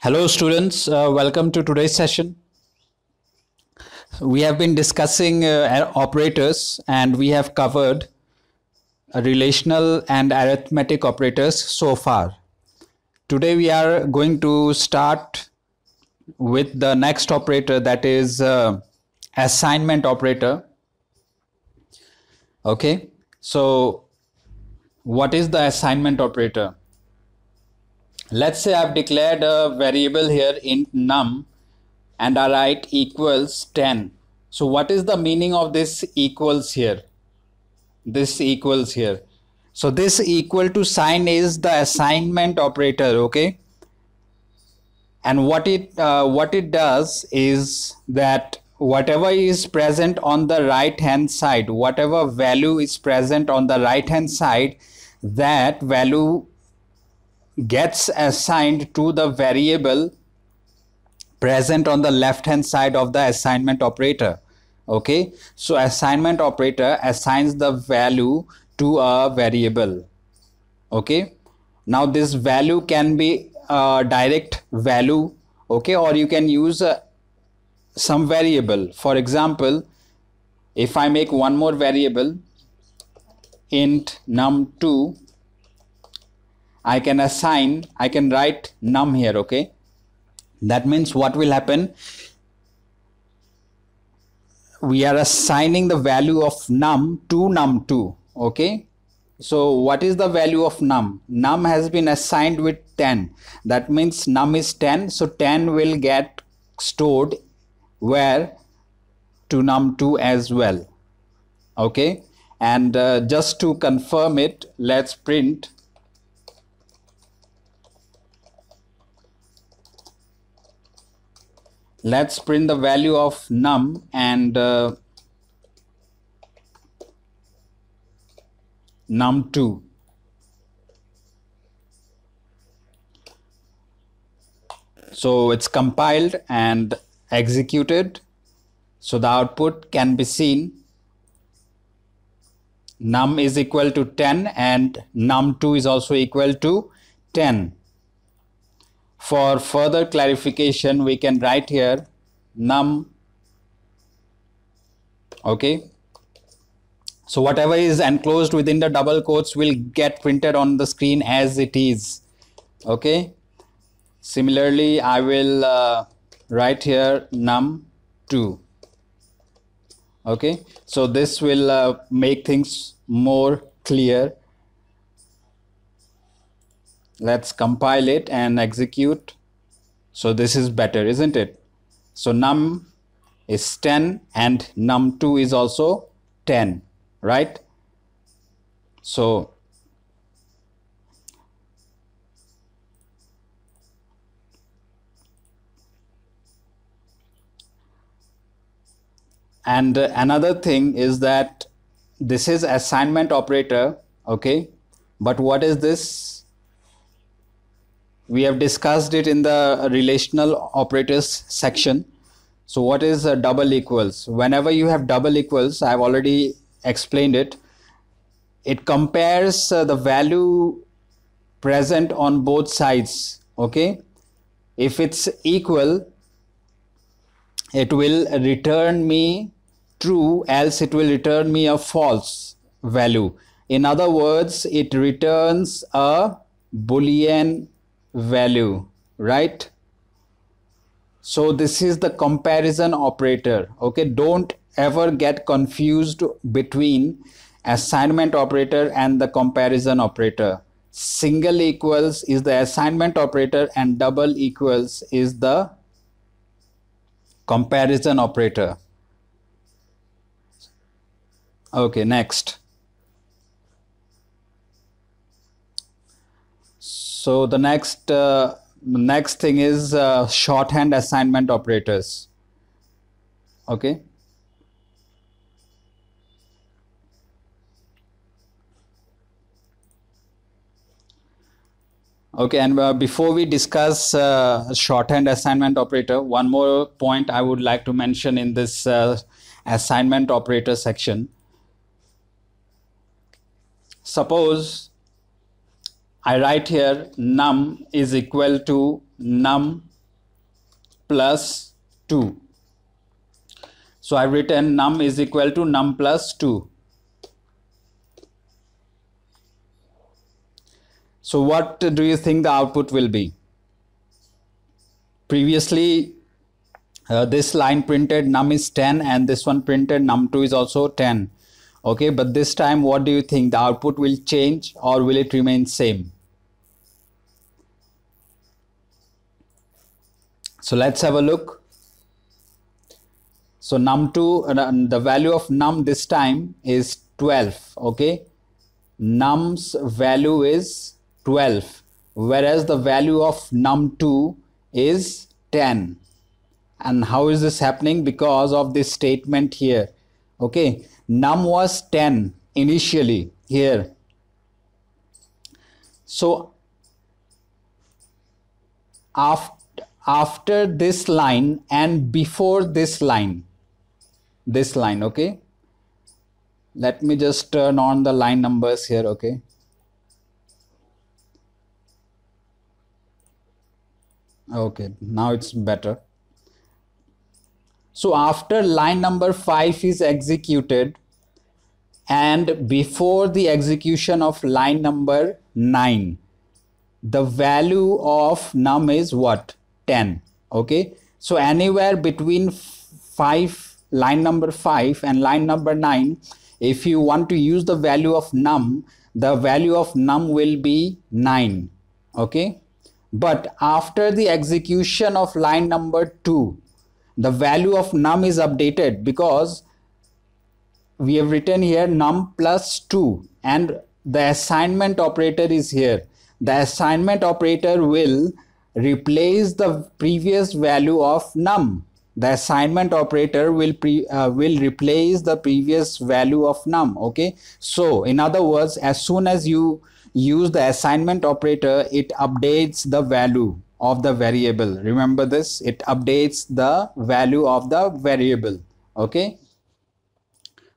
Hello students, uh, welcome to today's session. We have been discussing uh, operators and we have covered uh, relational and arithmetic operators so far. Today we are going to start with the next operator that is uh, assignment operator. Okay, so what is the assignment operator? let's say I've declared a variable here int num and I write equals 10. So what is the meaning of this equals here? This equals here. So this equal to sign is the assignment operator. Okay. And what it uh, what it does is that whatever is present on the right hand side, whatever value is present on the right hand side, that value gets assigned to the variable present on the left hand side of the assignment operator okay so assignment operator assigns the value to a variable okay now this value can be a direct value okay or you can use uh, some variable for example if i make one more variable int num2 I can assign, I can write num here, okay? That means what will happen? We are assigning the value of num to num2, okay? So what is the value of num? Num has been assigned with 10. That means num is 10. So 10 will get stored where to num2 as well. Okay. And uh, just to confirm it, let's print let's print the value of num and uh, num2 so it's compiled and executed so the output can be seen num is equal to 10 and num2 is also equal to 10 for further clarification, we can write here num. Okay. So whatever is enclosed within the double quotes will get printed on the screen as it is. Okay. Similarly, I will uh, write here num2. Okay. So this will uh, make things more clear Let's compile it and execute. So this is better, isn't it? So num is 10 and num2 is also 10, right? So and another thing is that this is assignment operator okay but what is this we have discussed it in the relational operators section so what is a double equals whenever you have double equals i've already explained it it compares uh, the value present on both sides okay if it's equal it will return me true else it will return me a false value in other words it returns a boolean value right so this is the comparison operator okay don't ever get confused between assignment operator and the comparison operator single equals is the assignment operator and double equals is the comparison operator okay next So the next uh, next thing is uh, shorthand assignment operators. Okay. Okay, and uh, before we discuss uh, shorthand assignment operator, one more point I would like to mention in this uh, assignment operator section. Suppose I write here num is equal to num plus 2. So I've written num is equal to num plus 2. So what do you think the output will be? Previously, uh, this line printed num is 10 and this one printed num2 is also 10. Okay, but this time what do you think? The output will change or will it remain same? So let's have a look. So num2, the value of num this time is 12, okay? Num's value is 12, whereas the value of num2 is 10. And how is this happening? Because of this statement here, okay? Num was 10 initially here. So after after this line and before this line this line okay let me just turn on the line numbers here okay okay now it's better so after line number 5 is executed and before the execution of line number 9 the value of num is what 10 okay so anywhere between 5 line number 5 and line number 9 if you want to use the value of num the value of num will be 9 okay but after the execution of line number 2 the value of num is updated because we have written here num plus 2 and the assignment operator is here the assignment operator will replace the previous value of num. The assignment operator will pre, uh, will replace the previous value of num. Okay. So in other words, as soon as you use the assignment operator, it updates the value of the variable. Remember this, it updates the value of the variable. Okay.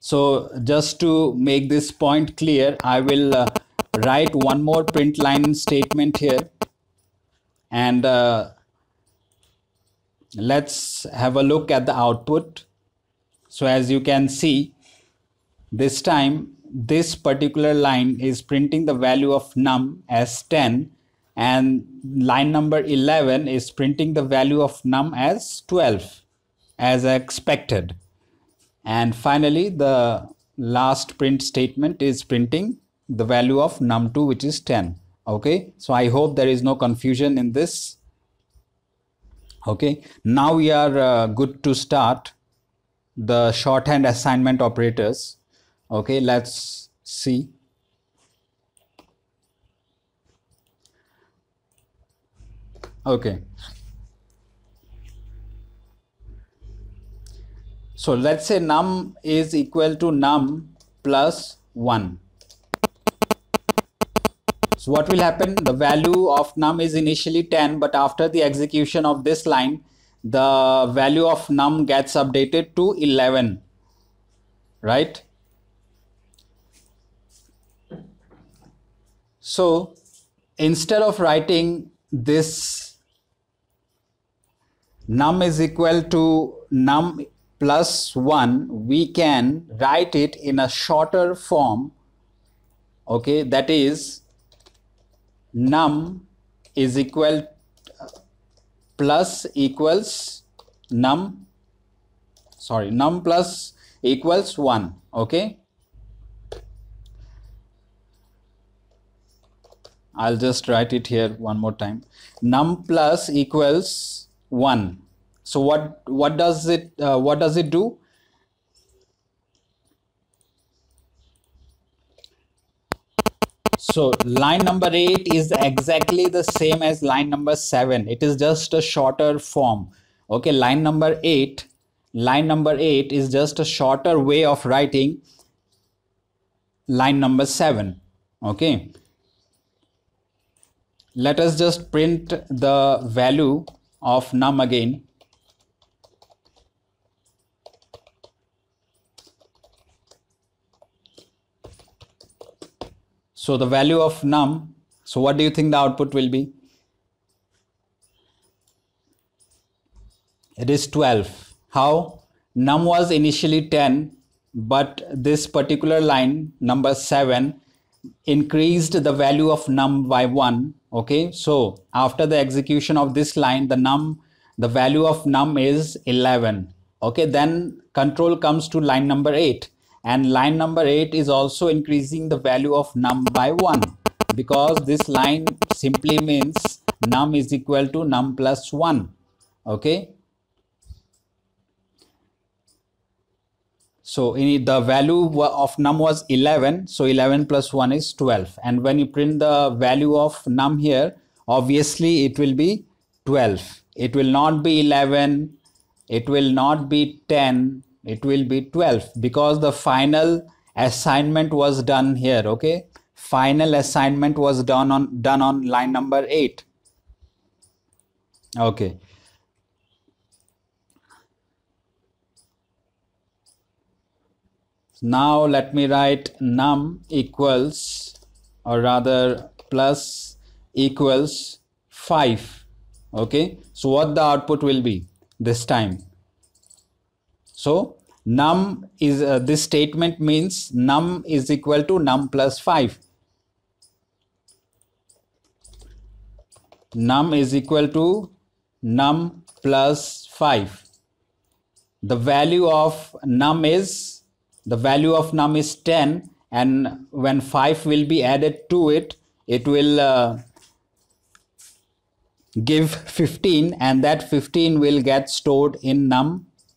So just to make this point clear, I will uh, write one more print line statement here and uh, let's have a look at the output so as you can see this time this particular line is printing the value of num as 10 and line number 11 is printing the value of num as 12 as expected and finally the last print statement is printing the value of num2 which is 10 okay so i hope there is no confusion in this okay now we are uh, good to start the shorthand assignment operators okay let's see okay so let's say num is equal to num plus 1 so what will happen? The value of num is initially 10, but after the execution of this line, the value of num gets updated to 11, right? So instead of writing this num is equal to num plus 1, we can write it in a shorter form, okay, that is num is equal plus equals num sorry num plus equals 1 okay I'll just write it here one more time num plus equals 1 so what what does it uh, what does it do So line number eight is exactly the same as line number seven. It is just a shorter form. Okay, line number eight, line number eight is just a shorter way of writing line number seven. Okay. Let us just print the value of num again So the value of num, so what do you think the output will be? It is 12. How? Num was initially 10, but this particular line, number 7, increased the value of num by 1. Okay, so after the execution of this line, the num, the value of num is 11. Okay, then control comes to line number 8 and line number 8 is also increasing the value of num by 1 because this line simply means num is equal to num plus 1 okay so in the value of num was 11 so 11 plus 1 is 12 and when you print the value of num here obviously it will be 12 it will not be 11 it will not be 10 it will be 12 because the final assignment was done here okay final assignment was done on done on line number 8 okay now let me write num equals or rather plus equals 5 okay so what the output will be this time so num is uh, this statement means num is equal to num plus 5 num is equal to num plus 5 the value of num is the value of num is 10 and when 5 will be added to it it will uh, give 15 and that 15 will get stored in num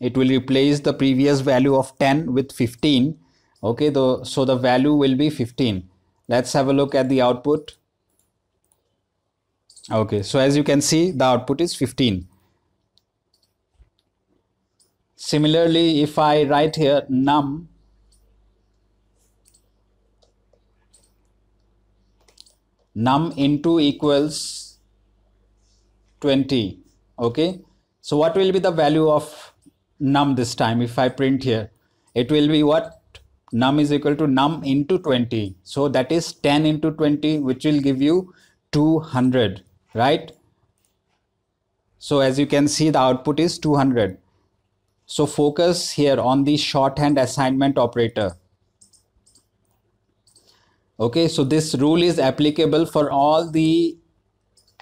it will replace the previous value of 10 with 15 okay the, so the value will be 15 let's have a look at the output okay so as you can see the output is 15 similarly if i write here num num into equals 20 okay so what will be the value of num this time if i print here it will be what num is equal to num into 20 so that is 10 into 20 which will give you 200 right so as you can see the output is 200 so focus here on the shorthand assignment operator okay so this rule is applicable for all the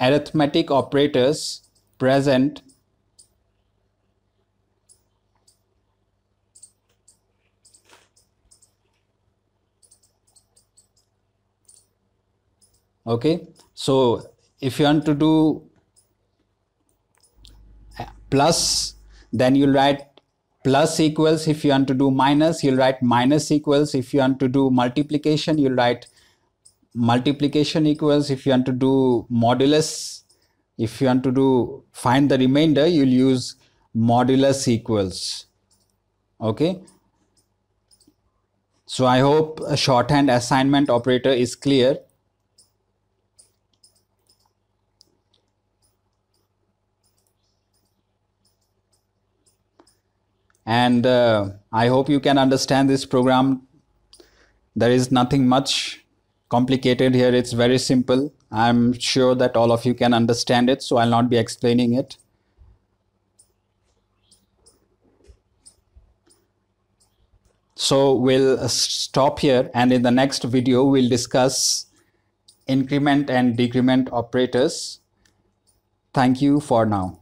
arithmetic operators present okay so if you want to do plus then you'll write plus equals if you want to do minus you'll write minus equals if you want to do multiplication you'll write multiplication equals if you want to do modulus if you want to do find the remainder you'll use modulus equals okay so i hope a shorthand assignment operator is clear and uh, i hope you can understand this program there is nothing much complicated here it's very simple i'm sure that all of you can understand it so i'll not be explaining it so we'll uh, stop here and in the next video we'll discuss increment and decrement operators thank you for now